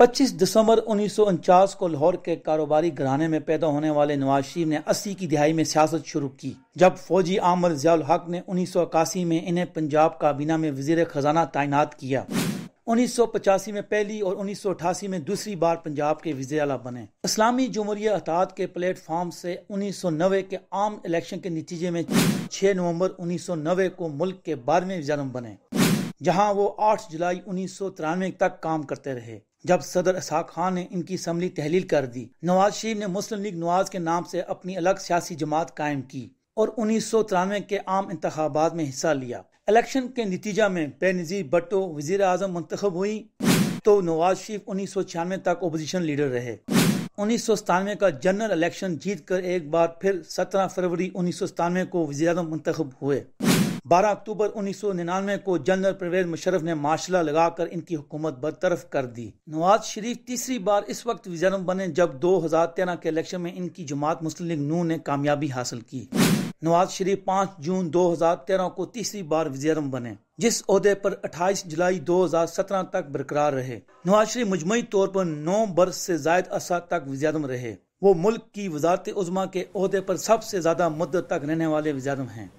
25 दिसंबर उन्नीस को लाहौर के कारोबारी घराने में पैदा होने वाले नवाज शरीफ ने अस्सी की दिहाई में सियासत शुरू की जब फौजी आमर जियाल हक ने उन्नीस में इन्हें पंजाब काबीना में वजीर खजाना तैनात किया उन्नीस सौ पचासी में पहली और उन्नीस सौ अठासी में दूसरी बार पंजाब के वजी अला बने इस्लामी जमहूरिया अतात के प्लेटफॉर्म से उन्नीस सौ नबे के आम इलेक्शन के नतीजे में छह नवंबर उन्नीस सौ नबे को मुल्क के बारहवें वजारम बने जहां वो आठ जुलाई उन्नीस सौ तिरानवे तक काम करते रहे जब सदर असाक खान ने इनकी असम्बली तहलील कर दी नवाज शरीफ ने मुस्लिम लीग नवाज के नाम से अपनी अलग सियासी जमात कायम की और उन्नीस सौ तिरानवे के आम इंतबात में हिस्सा लिया इलेक्शन के नतीजा में बेनज़ीर भट्टो वजीर अजम मंतखब हुई तो नवाज शरीफ उन्नीस सौ छियानवे तक अपोजिशन लीडर रहे उन्नीस सौ सतानवे का जनरल इलेक्शन जीत कर एक बार फिर सत्रह फरवरी उन्नीस सौ सतानवे को वजी अजम मंतखब हुए 12 अक्टूबर 1999 को जनरल परवेज मुशरफ ने लगा लगाकर इनकी हुकूमत बरतरफ कर दी नवाज शरीफ तीसरी बार इस वक्त विजरम बने जब 2013 के इलेक्शन में इनकी जमात मुस्लिम लीग नू ने कामयाबी हासिल की नवाज शरीफ 5 जून 2013 को तीसरी बार विजयरम बने जिस अहदे पर 28 जुलाई 2017 तक बरकरार रहे नवाज शरीफ मुजमुई तौर पर नौ बरस से जायद अरसा तक विजयरम रहे वो मुल्क की वजारत उजमा के अहदे पर सबसे ज़्यादा मदद तक रहने वाले वजारम हैं